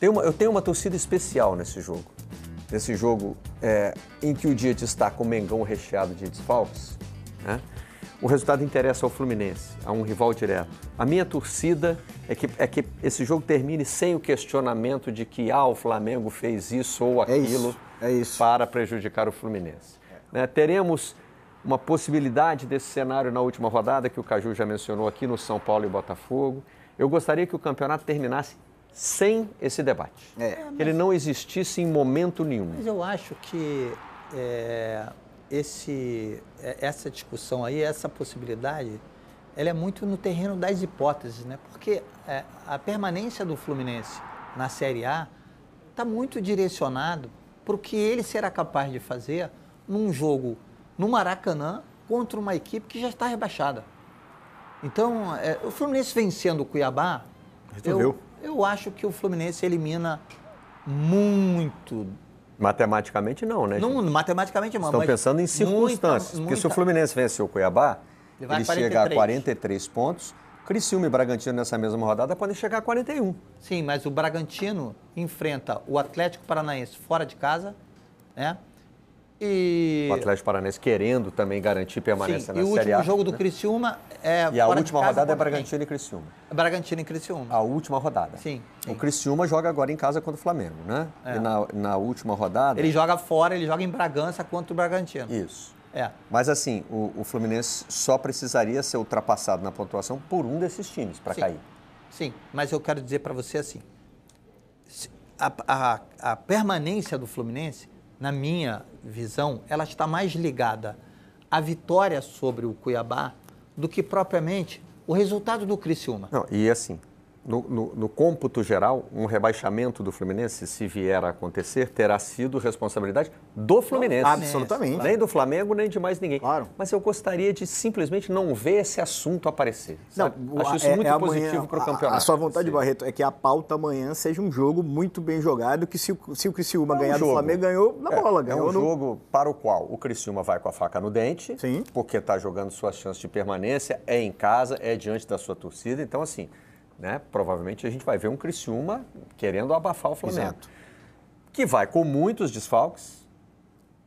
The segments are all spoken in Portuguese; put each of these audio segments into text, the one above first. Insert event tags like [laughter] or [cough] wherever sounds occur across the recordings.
Tem uma, eu tenho uma torcida especial nesse jogo. Nesse jogo é, em que o dia está com o Mengão recheado de desfalques, né? o resultado interessa ao Fluminense, a um rival direto. A minha torcida é que, é que esse jogo termine sem o questionamento de que ah, o Flamengo fez isso ou aquilo é isso, é isso. para prejudicar o Fluminense. Né? Teremos uma possibilidade desse cenário na última rodada, que o Caju já mencionou aqui no São Paulo e Botafogo. Eu gostaria que o campeonato terminasse sem esse debate. É. Ah, ele não existisse em momento nenhum. Mas eu acho que é, esse, é, essa discussão aí, essa possibilidade, ela é muito no terreno das hipóteses, né? Porque é, a permanência do Fluminense na Série A está muito direcionado para o que ele será capaz de fazer num jogo no Maracanã contra uma equipe que já está rebaixada. Então, é, o Fluminense vencendo o Cuiabá, Resolveu. Eu, eu acho que o Fluminense elimina muito. Matematicamente não, né? Não, matematicamente não. Estão pensando em circunstâncias. Muita, muita... Porque se o Fluminense vencer o Cuiabá, ele, ele 43. chega a 43 pontos. Criciúma e Bragantino nessa mesma rodada podem chegar a 41. Sim, mas o Bragantino enfrenta o Atlético Paranaense fora de casa, né? E... O Atlético Paranense querendo também garantir permanência Sim, na Série A. E o último jogo do né? Criciúma é E a última casa, rodada é Bragantino e Criciúma. Bragantino e Criciúma. A última rodada. Sim, sim. O Criciúma joga agora em casa contra o Flamengo, né? É. E na, na última rodada... Ele joga fora, ele joga em Bragança contra o Bragantino. Isso. É. Mas assim, o, o Fluminense só precisaria ser ultrapassado na pontuação por um desses times para cair. Sim, mas eu quero dizer para você assim, a, a, a permanência do Fluminense na minha visão, ela está mais ligada à vitória sobre o Cuiabá do que propriamente o resultado do Criciúma. Não, e assim, no, no, no cômputo geral, um rebaixamento do Fluminense, se vier a acontecer, terá sido responsabilidade do Fluminense. Ah, absolutamente. Nem do Flamengo, nem de mais ninguém. Claro. Mas eu gostaria de simplesmente não ver esse assunto aparecer. Não, Acho isso é, muito é positivo para o campeonato. A, a sua vontade, Sim. Barreto, é que a pauta amanhã seja um jogo muito bem jogado, que se, se o Criciúma é um ganhar jogo. do Flamengo, ganhou na é, bola. Ganhou é um no... jogo para o qual o Criciúma vai com a faca no dente, Sim. porque está jogando suas chances de permanência, é em casa, é diante da sua torcida. Então, assim né? Provavelmente a gente vai ver um Criciúma querendo abafar o Flamengo. Exato. Que vai com muitos desfalques,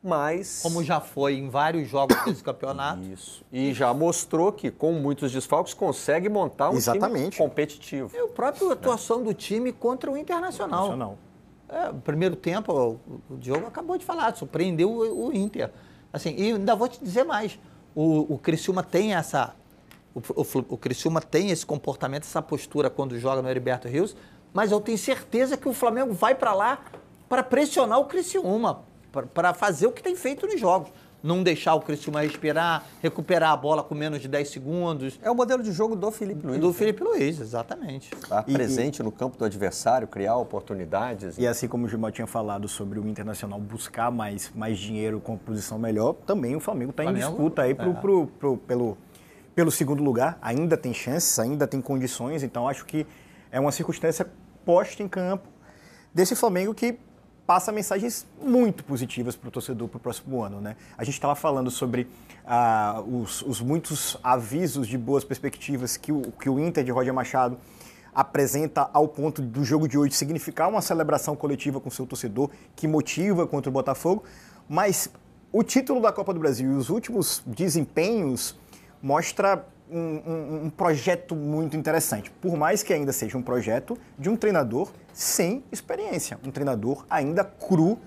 mas. Como já foi em vários jogos desse campeonato. Isso. E já mostrou que, com muitos desfalques, consegue montar um Exatamente. time competitivo. É a própria né? atuação do time contra o Internacional. Internacional. É, primeiro tempo, o Diogo acabou de falar, surpreendeu o, o Inter. Assim, e ainda vou te dizer mais. O, o Criciúma tem essa o, o, Criciúma tem esse comportamento, essa postura quando joga no Heriberto Rios, mas eu tenho certeza que o Flamengo vai para lá para pressionar o Criciúma, para fazer o que tem feito nos jogos. Não deixar o Criciúma respirar, recuperar a bola com menos de 10 segundos. É o modelo de jogo do Felipe Luiz. Do né? Felipe Luiz, exatamente. Tá Estar presente e, no campo do adversário, criar oportunidades. E assim como o Gilmar tinha falado sobre o Internacional buscar mais, mais dinheiro com posição melhor, também o Flamengo está em disputa aí pro, é. pro, pro, pelo pelo segundo lugar, ainda tem chances, ainda tem condições, então acho que é uma circunstância posta em campo desse Flamengo que passa mensagens muito positivas para o torcedor para o próximo ano. Né? A gente estava falando sobre ah, os, os, muitos avisos de boas perspectivas que o, que o Inter de Roger Machado apresenta ao ponto do jogo de hoje significar uma celebração coletiva com seu torcedor que motiva contra o Botafogo, mas o título da Copa do Brasil e os últimos desempenhos mostra um, um, um, projeto muito interessante, por mais que ainda seja um projeto de um treinador sem experiência, um treinador ainda cru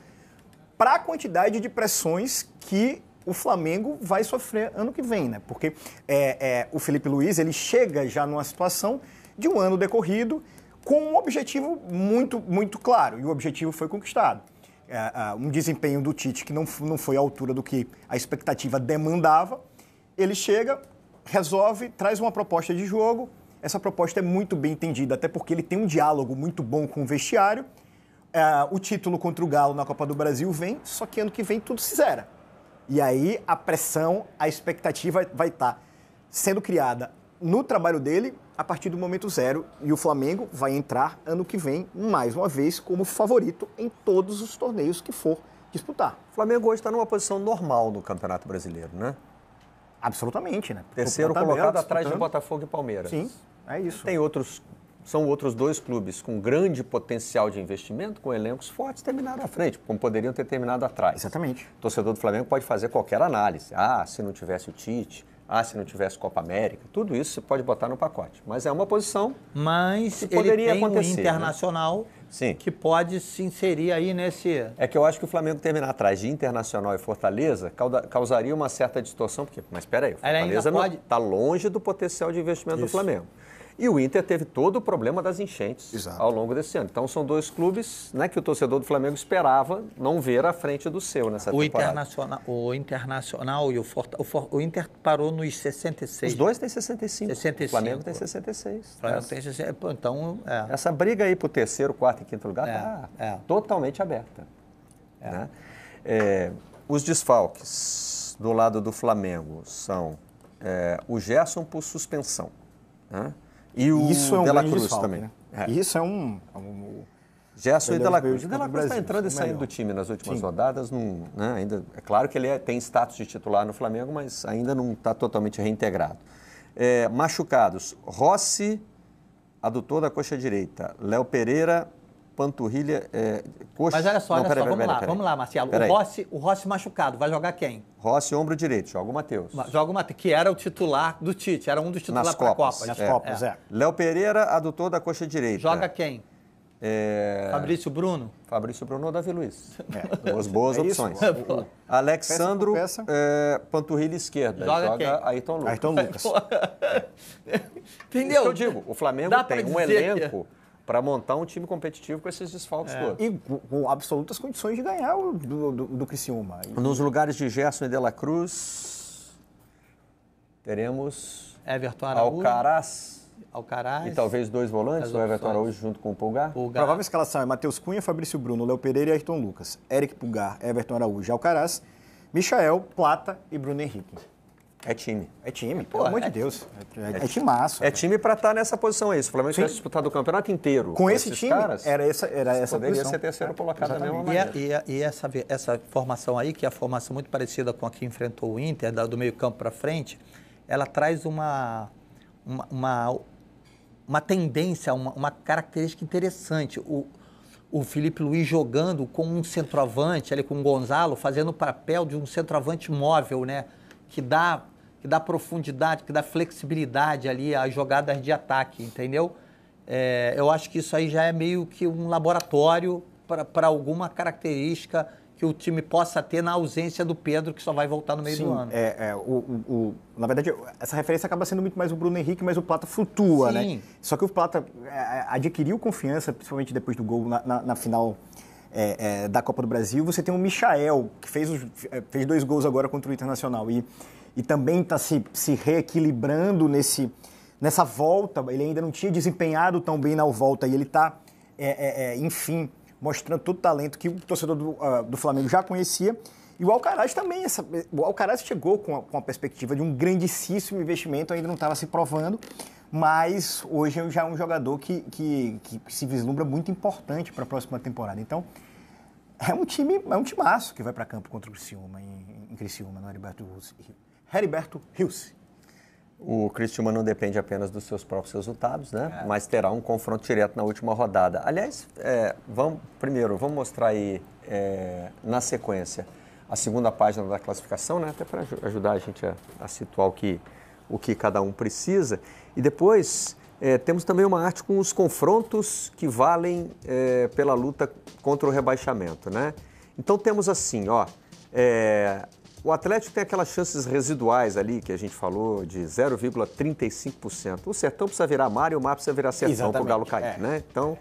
para a quantidade de pressões que o Flamengo vai sofrer ano que vem, né? Porque é, é, o Felipe Luiz ele chega já numa situação de um ano decorrido com um objetivo muito muito claro e o objetivo foi conquistado. É, é um desempenho do Tite que não, não foi à altura do que a expectativa demandava ele chega, resolve, traz uma proposta de jogo. Essa proposta é muito bem entendida, até porque ele tem um diálogo muito bom com o vestiário. É, o título contra o Galo na Copa do Brasil vem, só que ano que vem tudo se zera. E aí a pressão, a expectativa vai estar tá sendo criada no trabalho dele a partir do momento zero. E o Flamengo vai entrar ano que vem, mais uma vez, como favorito em todos os torneios que for disputar. O Flamengo hoje está numa posição normal no Campeonato Brasileiro, né? Absolutamente, né? Terceiro colocado atrás de Botafogo e Palmeiras. Sim, é isso. Tem outros são outros dois clubes com grande potencial de investimento, com elencos fortes, terminaram à frente, como poderiam ter terminado atrás. Exatamente. O torcedor do Flamengo pode fazer qualquer análise. Ah, se não tivesse o Tite, ah, se não tivesse Copa América, tudo isso você pode botar no pacote. Mas é uma posição. Mas que poderia ele tem acontecer, um né? internacional. Né? Sim. que pode se inserir aí nesse. É que eu acho que o Flamengo terminar atrás de Internacional e Fortaleza causaria uma certa distorção, porque, mas espera aí, o Fortaleza está pode... Tá longe do potencial de investimento Isso. do Flamengo. E o Inter teve todo o problema das enchentes Exato. ao longo desse ano. Então são dois clubes né, que o torcedor do Flamengo esperava não ver à frente do seu nessa o temporada. Internacional, o Internacional e o Fortaleza. O, Inter parou nos 66. Os dois têm 65. 65. O Flamengo tem 66. O Flamengo é. tem 66. Então, é. Essa briga aí para o terceiro, quarto e quinto lugar está é. é. totalmente aberta. É. Né? É, os desfalques do lado do Flamengo são o Gerson por suspensão. Né? E o Isso é um Dela Cruz também. Né? É. Isso é um. É um Gerson e Dela Cruz. O Dela Cruz está entrando e é saindo melhor. do time nas últimas Sim. rodadas. Num, né, ainda, é claro que ele é, tem status de titular no Flamengo, mas ainda não está totalmente reintegrado. É, machucados: Rossi, adutor da coxa direita. Léo Pereira, panturrilha, é, coxa... Mas olha só, não, olha pera, só, pera, vamos pera, lá, vamos lá, Marcelo. O Rossi, o Rossi machucado, vai jogar quem? Rossi, ombro direito, joga o Matheus. Joga o Matheus, que era o titular do Tite, era um dos titulares para a Copa. Nas é. Copas, é. é. Léo Pereira, adutor da coxa direita. Joga quem? É... Fabrício Bruno? Fabrício Bruno ou Davi Luiz. É. [laughs] Duas boas é opções. Isso, Alexandro, peça peça. É, panturrilha esquerda. Joga, joga Ayrton Lucas. Ayrton Lucas. [laughs] Entendeu? Isso que eu digo, o Flamengo Dá tem um elenco... Que para montar um time competitivo com esses desfalques é. todos. E com absolutas condições de ganhar o, do, do, do Criciúma. E... Nos lugares de Gerson e Dela Cruz, teremos Everton Araújo. Alcaraz. Alcaraz. E talvez dois volantes, o Everton Araújo junto com o Pulgar. Pulgar. Provável escalação é Matheus Cunha, Fabrício Bruno, Léo Pereira e Ayrton Lucas. Eric Pulgar, Everton Araújo, Alcaraz, Michael, Plata e Bruno Henrique. É time. É time, pelo Pô, amor de é Deus. É, é, é É time para estar tá nessa posição aí. Se o Flamengo tivesse disputado o campeonato inteiro com, com esse time, caras, era essa, era essa poderia posição. ser terceiro colocado da mesma maneira. É- e, e, é- e essa, essa formação aí, que é a formação muito parecida com a que enfrentou o Inter, da, do meio campo para frente, ela traz uma, uma, uma, uma tendência, uma, uma característica interessante. O, o Felipe Luiz jogando com um centroavante, ali com o Gonzalo, fazendo o papel de um centroavante móvel, né? que dá, que dá profundidade, que dá flexibilidade ali às jogadas de ataque, entendeu? É, eu acho que isso aí já é meio que um laboratório para alguma característica que o time possa ter na ausência do Pedro, que só vai voltar no meio Sim, do ano. É, é o, o, o, na verdade, essa referência acaba sendo muito mais o Bruno Henrique, mas o Plata flutua, né? Sim. né? Só que o Plata é, é, adquiriu confiança, principalmente depois do gol na, na, na final é, é, da Copa do Brasil. Você tem o Michael, que fez, os, é, fez dois gols agora contra o Internacional e, e também está se, se reequilibrando nesse, nessa volta. Ele ainda não tinha desempenhado tão bem na volta e ele está, é, é, é, enfim, mostrando todo o talento que o torcedor do, uh, do Flamengo já conhecia. E o Alcaraz também, essa, o Alcaraz chegou com a, com a perspectiva de um grandíssimo investimento, ainda não estava se provando, mas hoje já é um jogador que, que, que se vislumbra muito importante para a próxima temporada. Então, é um time, é um timaço que vai para campo contra o Criciúma, em, em Criciúma, não Heriberto Wilson. Heriberto Hilse. O Criciúma não depende apenas dos seus próprios resultados, né? É. Mas terá um confronto direto na última rodada. Aliás, é, vamos, primeiro, vamos mostrar aí é, na sequência a segunda página da classificação, né? Até para ajudar a gente a, a situar o que, o que cada um precisa. E depois é, temos também uma arte com os confrontos que valem é, pela luta contra o rebaixamento, né? Então temos assim, ó, é, o Atlético tem aquelas chances residuais ali que a gente falou de 0,35%. O Sertão precisa virar mar e o mar precisa virar Sertão para o Galo cair, é. né? Então...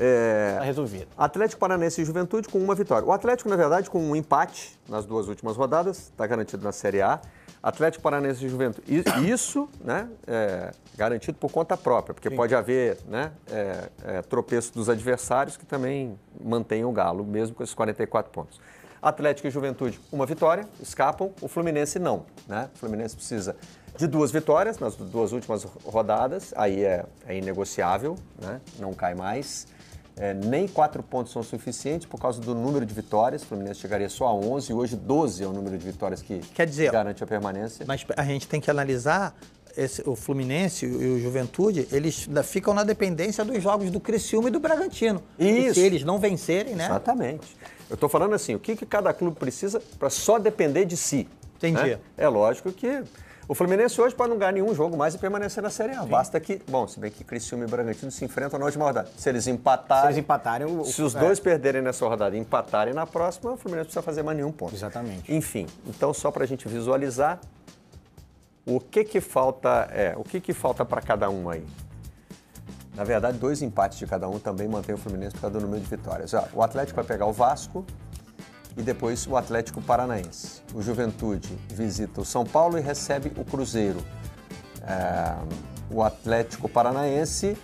É, tá resolvido. Atlético Paranaense e Juventude com uma vitória. O Atlético, na verdade, com um empate nas duas últimas rodadas, está garantido na Série A. Atlético Paranaense e Juventude. Isso, né, é garantido por conta própria, porque Sim. pode haver, né, é, é, tropeço dos adversários que também mantêm o Galo, mesmo com esses 44 pontos. Atlético e Juventude, uma vitória, escapam. O Fluminense não, né? O Fluminense precisa de duas vitórias nas duas últimas rodadas, aí é, é inegociável, né? Não cai mais. É, nem quatro pontos são suficientes por causa do número de vitórias. O Fluminense chegaria só a 11 e hoje 12 é o número de vitórias que Quer dizer, garante a permanência. Mas a gente tem que analisar esse, o Fluminense e o Juventude, eles ficam na dependência dos jogos do Criciúma e do Bragantino. Isso. E se eles não vencerem, né? Exatamente. Eu estou falando assim, o que, que cada clube precisa para só depender de si. Entendi. Né? É lógico que o Fluminense hoje pode não ganhar nenhum jogo mais e permanecer na Série A. Sim. Basta que, bom, se bem que Criciúma e Bragantino se enfrentam na última rodada. Se eles empatarem... Se eles empatarem... O... Se os é. dois perderem nessa rodada e empatarem na próxima, o Fluminense precisa fazer mais nenhum ponto. Exatamente. Enfim, então só para a gente visualizar, o que que falta, é, o que que falta para cada um aí? Na verdade, dois empates de cada um também mantém o Fluminense por causa tá do número de vitórias. Ó, o Atlético vai pegar o Vasco, e depois o Atlético Paranaense. O Juventude visita o São Paulo e recebe o Cruzeiro. É, o Atlético Paranaense,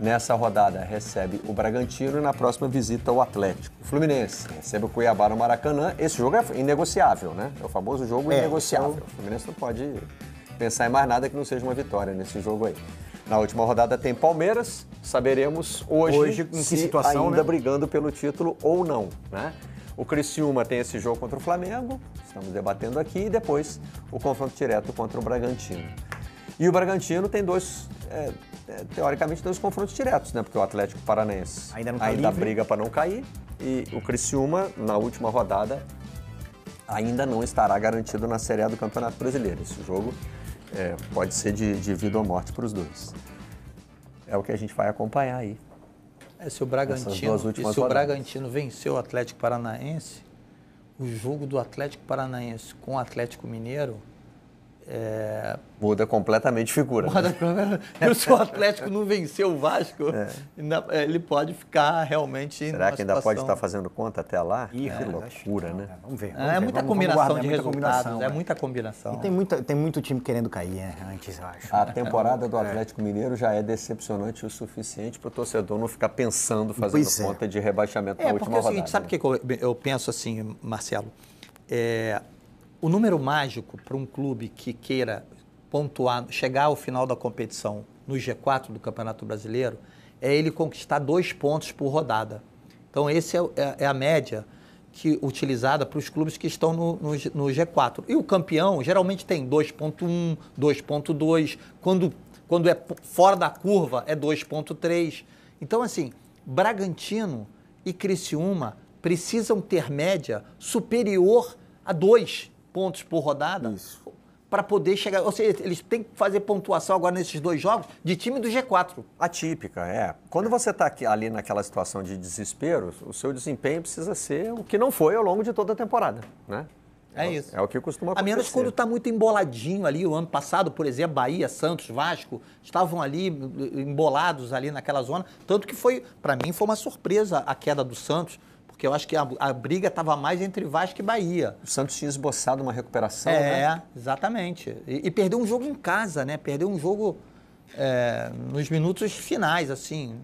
nessa rodada, recebe o Bragantino e na próxima visita o Atlético. O Fluminense recebe o Cuiabá no Maracanã. Esse jogo é inegociável, né? É o famoso jogo é, inegociável. O Fluminense não pode pensar em mais nada que não seja uma vitória nesse jogo aí. Na última rodada tem Palmeiras, saberemos hoje, hoje em que situação, né? ainda né? brigando pelo título ou não, né? O Criciúma tem esse jogo contra o Flamengo, estamos debatendo aqui, e depois o confronto direto contra o Bragantino. E o Bragantino tem dois, é, é teoricamente, dois confrontos diretos, né? Porque o Atlético Paranaense ainda, não tá ainda né? briga para não cair e o Criciúma, na última rodada, ainda não estará garantido na Série A do Campeonato Brasileiro. Esse jogo é, pode ser de, de vida ou morte para os dois. É o que a gente vai acompanhar aí é, se o Bragantino, se o Bragantino venceu o Atlético Paranaense, o jogo do Atlético Paranaense com o Atlético Mineiro é... Muda completamente figura. Muda, né? se o Atlético não venceu o Vasco, é. ainda, é, ele pode ficar realmente. Será que ainda situação... pode estar fazendo conta até lá? é, que loucura, né? Vamos ver. É, vamos é, ver, muita vamos, combinação vamos guardar, de muita resultados, combinação, é muita combinação. E tem, muita, tem muito time querendo cair né? antes, eu acho. A temporada do é. Atlético Mineiro já é decepcionante o suficiente para o torcedor não ficar pensando, fazendo pois conta de rebaixamento na última é rodada. Seguinte, sabe né? o né? que eu, eu penso assim, Marcelo? É, o número mágico para um clube que queira pontuar, chegar ao final da competição no G4 do Campeonato Brasileiro, é ele conquistar dois pontos por rodada. Então, essa é, é, é, a média que, utilizada para os clubes que estão no, no, no G4. E o campeão geralmente tem 2,1, 2,2. Quando, quando é fora da curva, é 2,3. Então, assim, Bragantino e Criciúma precisam ter média superior a 2 pontos por rodada para poder chegar. Ou seja, eles têm que fazer pontuação agora nesses dois jogos de time do G4. Atípica, é. Quando é. você está ali naquela situação de desespero, o seu desempenho precisa ser o que não foi ao longo de toda a temporada, né? É, é isso. É o que costuma acontecer. A menos quando está muito emboladinho ali. O ano passado, por exemplo, Bahia, Santos, Vasco, estavam ali embolados ali naquela zona. Tanto que foi, para mim, foi uma surpresa a queda do Santos. Porque eu acho que a, a briga estava mais entre Vasco e Bahia. O Santos tinha esboçado uma recuperação, é, né? É, exatamente. E, e, perdeu um jogo em casa, né? Perdeu um jogo é, nos minutos finais, assim.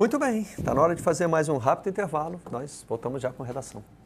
Muito bem, está na hora de fazer mais um rápido intervalo. Nós voltamos já com a redação.